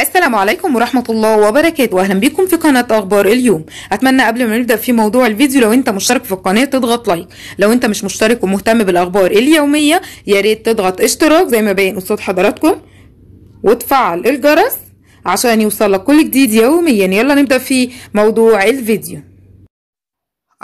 السلام عليكم ورحمة الله وبركاته واهلا بيكم في قناة اخبار اليوم اتمنى قبل ما نبدأ في موضوع الفيديو لو انت مشترك في القناة تضغط لايك لو انت مش مشترك ومهتم بالاخبار اليومية ياريت تضغط اشتراك زي ما باين قصاد حضراتكم وتفعل الجرس عشان يوصلك كل جديد يوميا يلا نبدأ في موضوع الفيديو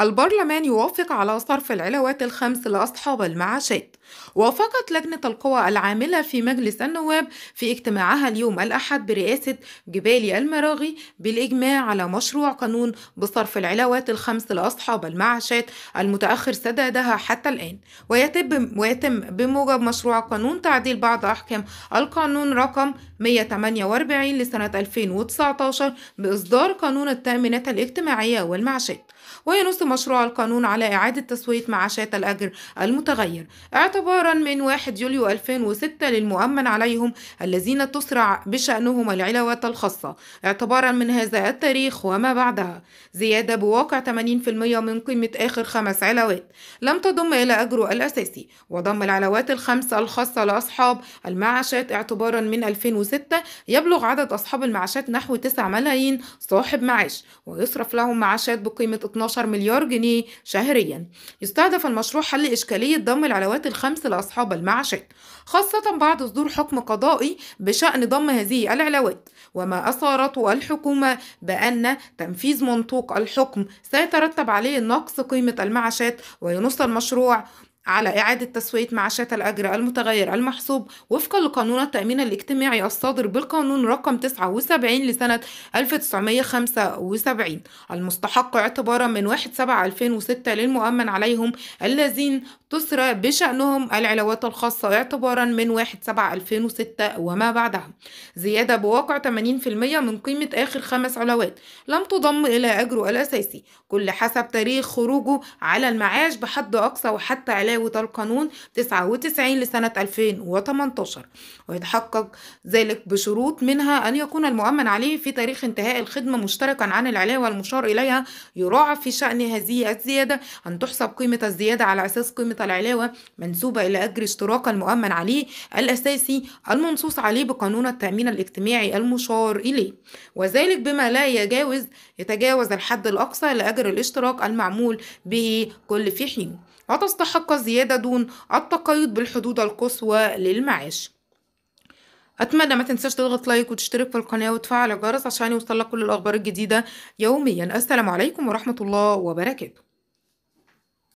البرلمان يوافق على صرف العلاوات الخمس لأصحاب المعاشات وافقت لجنة القوى العاملة في مجلس النواب في اجتماعها اليوم الأحد برئاسة جبالي المراغي بالإجماع على مشروع قانون بصرف العلاوات الخمس لأصحاب المعاشات المتأخر سدادها حتى الآن ويتم, ويتم بموجب مشروع قانون تعديل بعض أحكام القانون رقم 148 لسنة 2019 بإصدار قانون التأمينات الاجتماعية والمعاشات وينص مشروع القانون على إعادة تسوية معاشات الأجر المتغير اعتبارا من 1 يوليو 2006 للمؤمن عليهم الذين تسرع بشأنهم العلاوات الخاصة اعتبارا من هذا التاريخ وما بعدها زيادة بواقع 80% من قيمة آخر خمس علاوات لم تضم إلى أجره الأساسي وضم العلاوات الخمسة الخاصة لأصحاب المعاشات اعتبارا من 2006 يبلغ عدد أصحاب المعاشات نحو 9 ملايين صاحب معاش ويصرف لهم معاشات بقيمة 12 مليار مليار جنيه شهريا يستهدف المشروع حل إشكالية ضم العلاوات الخمس لأصحاب المعاشات خاصة بعد صدور حكم قضائي بشأن ضم هذه العلاوات وما أثارته الحكومة بأن تنفيذ منطوق الحكم سيترتب عليه نقص قيمة المعاشات وينص المشروع على إعادة تسوية معاشات الأجر المتغير المحسوب وفقا لقانون التأمين الاجتماعي الصادر بالقانون رقم 79 لسنة 1975 المستحق اعتبارا من 1/7/2006 للمؤمن عليهم الذين تسرى بشأنهم العلاوات الخاصة اعتبارا من 1/7/2006 وما بعدها زيادة بواقع 80% من قيمة آخر خمس علاوات لم تضم إلى أجره الأساسي كل حسب تاريخ خروجه على المعاش بحد أقصى وحتى علاوة مساوي القانون 99 لسنة 2018 ويتحقق ذلك بشروط منها أن يكون المؤمن عليه في تاريخ انتهاء الخدمة مشتركا عن العلاوة والمشار إليها يراعى في شأن هذه الزيادة أن تحسب قيمة الزيادة على أساس قيمة العلاوة منسوبة إلى أجر اشتراك المؤمن عليه الأساسي المنصوص عليه بقانون التأمين الاجتماعي المشار إليه وذلك بما لا يجاوز يتجاوز الحد الأقصى لأجر الاشتراك المعمول به كل في حين وتستحق الزيادة دون التقيد بالحدود القصوى للمعاش اتمنى ما تنساش تضغط لايك وتشترك في القناه وتفعل الجرس عشان يوصلك كل الاخبار الجديده يوميا السلام عليكم ورحمه الله وبركاته